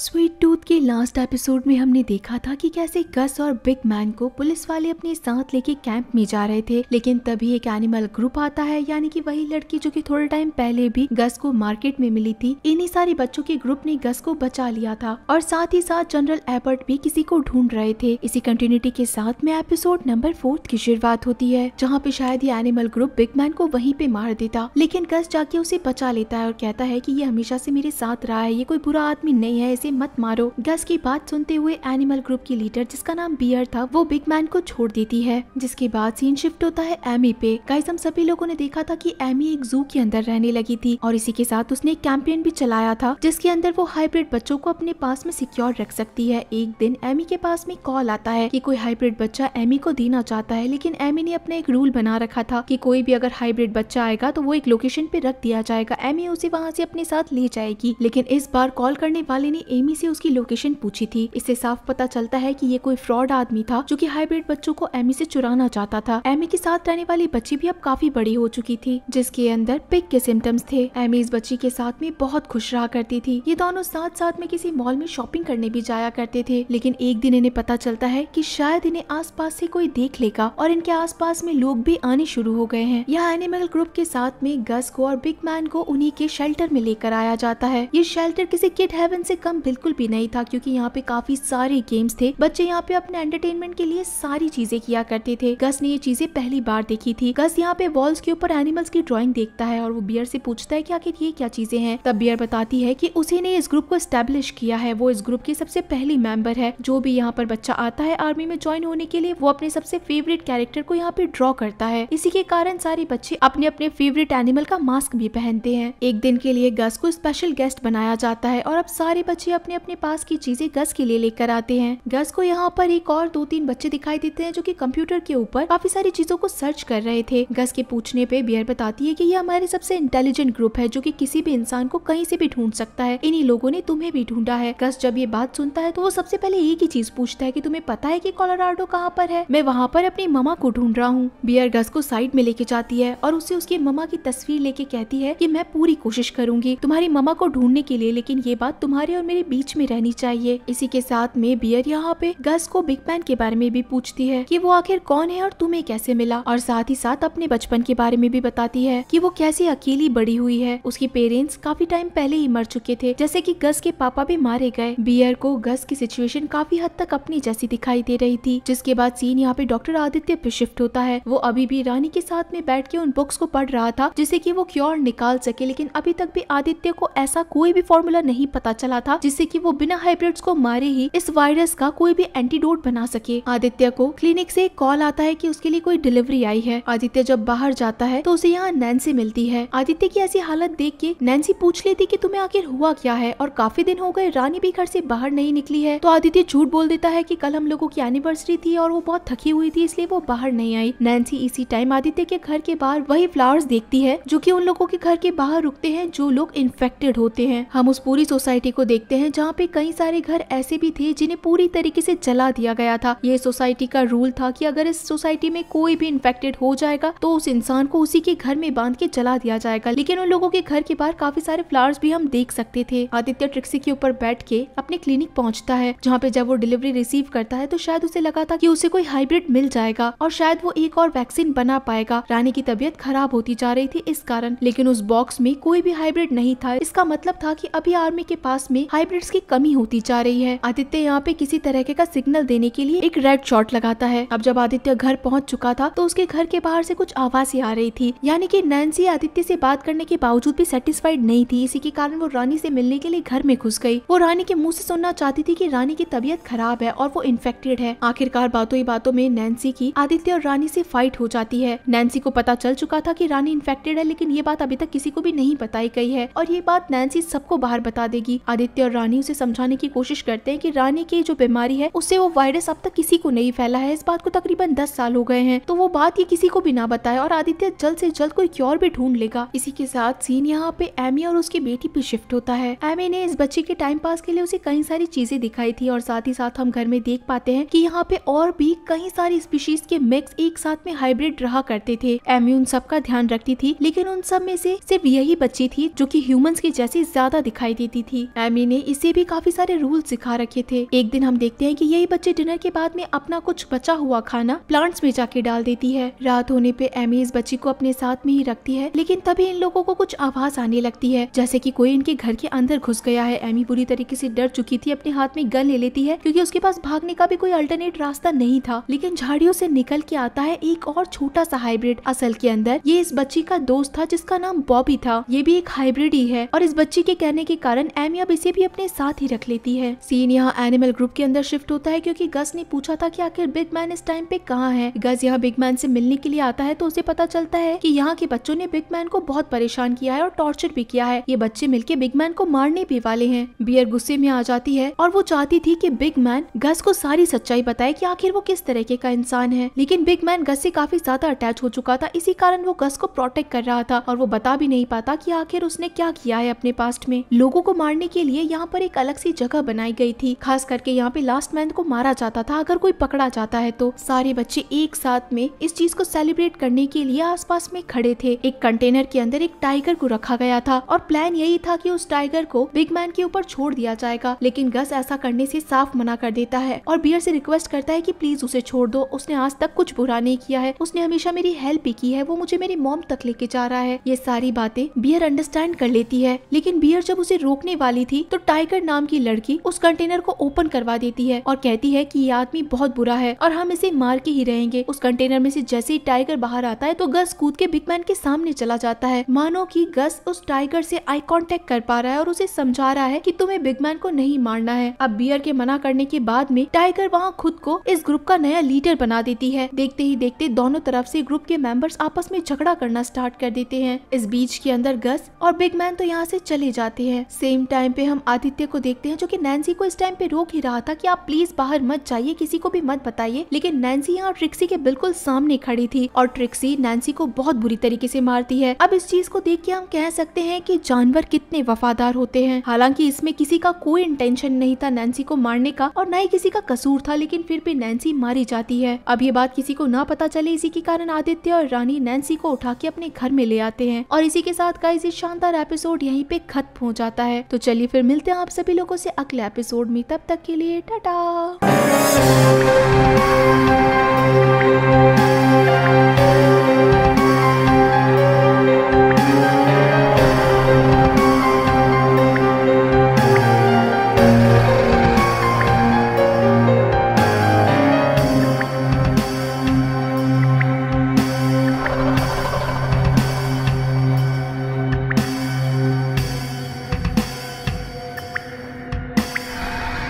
sweet tooth के last episode में हमने देखा था कि कैसे गस और बिग मैन को पुलिस वाले अपने साथ लेके कैंप में जा रहे थे लेकिन तभी एक एनिमल ग्रुप आता है यानी कि वही लड़की जो कि थोड़े टाइम पहले भी गस को मार्केट में मिली थी इन्हीं सारे बच्चों के ग्रुप ने गस को बचा लिया था और साथ ही साथ जनरल एबर्ट भी किसी को ढूंढ रहे थे इसी कंटिन्यूटी के साथ में एपिसोड नंबर फोर्थ की शुरुआत होती है जहाँ पे शायद ये एनिमल ग्रुप बिग मैन को वही पे मार देता लेकिन गस जाके उसे बचा लेता है और कहता है की ये हमेशा से मेरे साथ रहा है ये कोई बुरा आदमी नहीं है इसे ऐसे मत मारो गस की बात सुनते हुए एनिमल ग्रुप की लीडर जिसका नाम बियर था वो बिग मैन को छोड़ देती है जिसके बाद सीन शिफ्ट होता है एमी पे गाइस हम सभी लोगों ने देखा था कि एमी एक जू के अंदर रहने लगी थी और इसी के साथ उसने एक कैंपेन भी चलाया था जिसके अंदर वो हाइब्रिड बच्चों को अपने पास में सिक्योर रख सकती है एक दिन एमी के पास में कॉल आता है की कोई हाइब्रिड बच्चा एमी को देना चाहता है लेकिन एमी ने अपना एक रूल बना रखा था की कोई भी अगर हाइब्रिड बच्चा आएगा तो वो एक लोकेशन पे रख दिया जाएगा एमी उसे वहाँ से अपने साथ ले जाएगी लेकिन इस बार कॉल करने वाले ने एमी से उसकी लोकेशन पूछी थी इससे साफ पता चलता है कि ये कोई फ्रॉड आदमी था जो कि हाइब्रिड बच्चों को एमी से चुराना चाहता था एमी के साथ रहने वाली बच्ची भी अब काफी बड़ी हो चुकी थी जिसके अंदर पिक के सिम्टम्स थे एमी इस बच्ची के साथ में बहुत खुश रहा करती थी ये दोनों साथ साथ में किसी मॉल में शॉपिंग करने भी जाया करते थे लेकिन एक दिन इन्हें पता चलता है की शायद इन्हें पास से कोई देख लेगा और इनके पास में लोग भी आने शुरू हो गए हैं यहाँ एनिमल ग्रुप के साथ में गस को और बिग मैन को उन्हीं के शेल्टर में लेकर आया जाता है ये शेल्टर किसी किट हेवन से कम बिल्कुल भी नहीं था क्योंकि यहाँ पे काफी सारे गेम्स थे बच्चे यहाँ पे अपने एंटरटेनमेंट के लिए सारी चीजें किया करते थे गस ने ये चीजें पहली बार देखी थी गस यहाँ पे वॉल्स के ऊपर एनिमल्स की ड्रॉइंग देखता है और वो बियर से पूछता है की आखिर ये क्या चीजें हैं तब बियर बताती है की उसी ने इस ग्रुप को स्टेब्लिश किया है वो इस ग्रुप की सबसे पहली मेंबर है जो भी यहाँ पर बच्चा आता है आर्मी में ज्वाइन होने के लिए वो अपने सबसे फेवरेट कैरेक्टर को यहाँ पे ड्रॉ करता है इसी के कारण सारे बच्चे अपने अपने फेवरेट एनिमल का मास्क भी पहनते हैं एक दिन के लिए गस को स्पेशल गेस्ट बनाया जाता है और अब सारे बच्चे अपने अपने पास की चीजें गस के लिए लेकर आते हैं गस को यहाँ पर एक और दो तीन बच्चे दिखाई देते हैं जो की कंप्यूटर के ऊपर काफी सारी चीजों को सर्च कर रहे थे गस के पूछने पे बियर बताती है की ये हमारे सबसे इंटेलिजेंट ग्रुप है जो की कि किसी भी इंसान को कहीं से भी ढूंढ सकता है इन्हीं लोगों ने तुम्हें भी ढूंढा है गस जब ये बात सुनता है तो वो सबसे पहले एक ही चीज पूछता है की तुम्हें पता है की कोलोराडो कहाँ पर है मैं वहाँ पर अपनी ममा को ढूंढ रहा हूँ बियर गस को साइड में लेके जाती है और उसे उसकी ममा की तस्वीर लेके कहती है की मैं पूरी कोशिश करूंगी तुम्हारी ममा को ढूंढने के लिए लेकिन ये बात तुम्हारे और मेरी बीच में रहनी चाहिए इसी के साथ में बियर यहाँ पे गस को बिग बैन के बारे में भी पूछती है कि वो आखिर कौन है और तुम्हें कैसे मिला और साथ ही साथ अपने बचपन के बारे में भी बताती है कि वो कैसे अकेली बड़ी हुई है उसके पेरेंट्स काफी टाइम पहले ही मर चुके थे जैसे कि गस के पापा भी मारे गए बियर को गस की सिचुएशन काफी हद तक अपनी जैसी दिखाई दे रही थी जिसके बाद सीन यहाँ पे डॉक्टर आदित्य पे शिफ्ट होता है वो अभी भी रानी के साथ में बैठ के उन बुक्स को पढ़ रहा था जिससे की वो क्योर निकाल सके लेकिन अभी तक भी आदित्य को ऐसा कोई भी फॉर्मूला नहीं पता चला था जिससे कि वो बिना हाइब्रिड्स को मारे ही इस वायरस का कोई भी एंटीडोट बना सके आदित्य को क्लिनिक से एक कॉल आता है कि उसके लिए कोई डिलीवरी आई है आदित्य जब बाहर जाता है तो उसे यहाँ नैन्सी मिलती है आदित्य की ऐसी हालत देख के नैन्सी पूछ लेती की तुम्हें आखिर हुआ क्या है और काफी दिन हो गए रानी भी घर से बाहर नहीं निकली है तो आदित्य झूठ बोल देता है की कल हम लोगों की एनिवर्सरी थी और वो बहुत थकी हुई थी इसलिए वो बाहर नहीं आई नैन्सी इसी टाइम आदित्य के घर के बाहर वही फ्लावर्स देखती है जो की उन लोगों के घर के बाहर रुकते हैं जो लोग इन्फेक्टेड होते हैं हम उस पूरी सोसाइटी को देखते हैं हैं जहाँ पे कई सारे घर ऐसे भी थे जिन्हें पूरी तरीके से जला दिया गया था ये सोसाइटी का रूल था कि अगर इस सोसाइटी में कोई भी इन्फेक्टेड हो जाएगा तो उस इंसान को उसी के घर में बांध के जला दिया जाएगा लेकिन उन लोगों के घर के बाहर काफी सारे फ्लावर्स भी हम देख सकते थे आदित्य ट्रिक्सी के ऊपर बैठ के अपने क्लिनिक पहुँचता है जहाँ पे जब वो डिलीवरी रिसीव करता है तो शायद उसे लगा था की उसे कोई हाइब्रिड मिल जाएगा और शायद वो एक और वैक्सीन बना पाएगा रानी की तबीयत खराब होती जा रही थी इस कारण लेकिन उस बॉक्स में कोई भी हाइब्रिड नहीं था इसका मतलब था की अभी आर्मी के पास में हाइब्रिड प्लेट्स की कमी होती जा रही है आदित्य यहाँ पे किसी तरह का सिग्नल देने के लिए एक रेड शॉट लगाता है अब जब आदित्य घर पहुँच चुका था तो उसके घर के बाहर से कुछ आवाजें आ रही थी यानी कि नैन्सी आदित्य से बात करने के बावजूद भी सेटिस्फाइड नहीं थी इसी के कारण वो रानी से मिलने के लिए घर में घुस गई वो रानी के मुंह से सुनना चाहती थी कि रानी की तबीयत खराब है और वो इन्फेक्टेड है आखिरकार बातों ही बातों में नैन्सी की आदित्य और रानी से फाइट हो जाती है नैन्सी को पता चल चुका था कि रानी इन्फेक्टेड है लेकिन ये बात अभी तक किसी को भी नहीं बताई गई है और ये बात नैन्सी सबको बाहर बता देगी आदित्य और रानी उसे समझाने की कोशिश करते हैं कि रानी की जो बीमारी है उससे वो वायरस अब तक किसी को नहीं फैला है इस बात को तकरीबन दस साल हो गए हैं तो वो बात ये किसी को भी ना बताए और आदित्य जल्द से जल्द कोई क्योर भी ढूंढ लेगा इसी के साथ सीन यहाँ पे एमी और उसकी बेटी भी शिफ्ट होता है एमी ने इस बच्चे के टाइम पास के लिए उसे कई सारी चीजें दिखाई थी और साथ ही साथ हम घर में देख पाते हैं की यहाँ पे और भी कई सारी स्पीशीज के मिक्स एक साथ में हाइब्रिड रहा करते थे एमी उन सबका ध्यान रखती थी लेकिन उन सब में से सिर्फ यही बच्ची थी जो की ह्यूमन के जैसी ज्यादा दिखाई देती थी एमी ने इसे भी काफी सारे रूल सिखा रखे थे एक दिन हम देखते हैं कि यही बच्चे डिनर के बाद में अपना कुछ बचा हुआ खाना प्लांट्स में जाके डाल देती है रात होने पे एमी इस बच्ची को अपने साथ में ही रखती है लेकिन तभी इन लोगों को कुछ आवाज आने लगती है जैसे की कोई इनके घर के अंदर घुस गया है एमी बुरी तरीके से डर चुकी थी अपने हाथ में गन ले लेती है क्यूँकी उसके पास भागने का भी कोई अल्टरनेट रास्ता नहीं था लेकिन झाड़ियों से निकल के आता है एक और छोटा सा हाइब्रिड असल के अंदर ये इस बच्ची का दोस्त था जिसका नाम बॉबी था ये भी एक हाइब्रिड ही है और इस बच्ची के कहने के कारण एमी अब इसे भी अपने साथ ही रख लेती है सीन यहाँ एनिमल ग्रुप के अंदर शिफ्ट होता है क्योंकि गस ने पूछा था कि आखिर बिग मैन इस टाइम पे कहाँ है गस यहाँ बिग मैन से मिलने के लिए आता है तो उसे पता चलता है कि यहाँ के बच्चों ने बिग मैन को बहुत परेशान किया है और टॉर्चर भी किया है ये बच्चे मिलके बिग मैन को मारने भी वाले है बियर गुस्से में आ जाती है और वो चाहती थी की बिग मैन गस को सारी सच्चाई बताए की आखिर वो किस तरीके का इंसान है लेकिन बिग मैन गस से काफी ज्यादा अटैच हो चुका था इसी कारण वो गस को प्रोटेक्ट कर रहा था और वो बता भी नहीं पाता कि आखिर उसने क्या किया है अपने पास्ट में लोगों को मारने के लिए यहाँ यहाँ पर एक अलग सी जगह बनाई गई थी खास करके यहाँ पे लास्ट मैन को मारा जाता था अगर कोई पकड़ा जाता है तो सारे बच्चे एक साथ में इस चीज को सेलिब्रेट करने के लिए आसपास में खड़े थे एक कंटेनर के अंदर एक टाइगर को रखा गया था और प्लान यही था की उस टाइगर को बिग मैन के ऊपर छोड़ दिया जाएगा लेकिन गस ऐसा करने से साफ मना कर देता है और बियर से रिक्वेस्ट करता है की प्लीज उसे छोड़ दो उसने आज तक कुछ बुरा नहीं किया है उसने हमेशा मेरी हेल्प भी की है वो मुझे मेरी मॉम तक लेके जा रहा है ये सारी बातें बियर अंडरस्टैंड कर लेती है लेकिन बियर जब उसे रोकने वाली थी तो टाइगर टाइगर नाम की लड़की उस कंटेनर को ओपन करवा देती है और कहती है की ये आदमी बहुत बुरा है और हम इसे मार के ही रहेंगे उस कंटेनर में से जैसे ही टाइगर बाहर आता है तो गस कूद के बिगमैन के सामने चला जाता है मानो की गस उस टाइगर से आई कॉन्टेक्ट कर पा रहा है और उसे समझा रहा है कि तुम्हें बिगमैन को नहीं मारना है अब बियर के मना करने के बाद में टाइगर वहाँ खुद को इस ग्रुप का नया लीडर बना देती है देखते ही देखते दोनों तरफ से ग्रुप के मेंबर्स आपस में झगड़ा करना स्टार्ट कर देते हैं इस बीच के अंदर गस और बिग मैन तो यहाँ से चले जाते हैं सेम टाइम पे हम आज आदित्य को देखते हैं जो कि नैन्सी को इस टाइम पे रोक ही रहा था कि आप प्लीज बाहर मत जाइए किसी को भी मत बताइए लेकिन नैन्सी यहाँ ट्रिक्सी के बिल्कुल सामने खड़ी थी और ट्रिक्सी नैन्सी को बहुत बुरी तरीके से मारती है अब इस चीज को देख के हम कह सकते हैं कि जानवर कितने वफादार होते हैं हालांकि इसमें किसी का कोई इंटेंशन नहीं था नैन्सी को मारने का और न ही किसी का कसूर था लेकिन फिर भी नैन्सी मारी जाती है अब ये बात किसी को न पता चले इसी के कारण आदित्य और रानी नैन्सी को उठा के अपने घर में ले आते हैं और इसी के साथ का इसी शानदार एपिसोड यहीं पे खत्म हो जाता है तो चलिए फिर मिलते मिलते हैं आप सभी लोगों से अगले एपिसोड में तब तक के लिए टाटा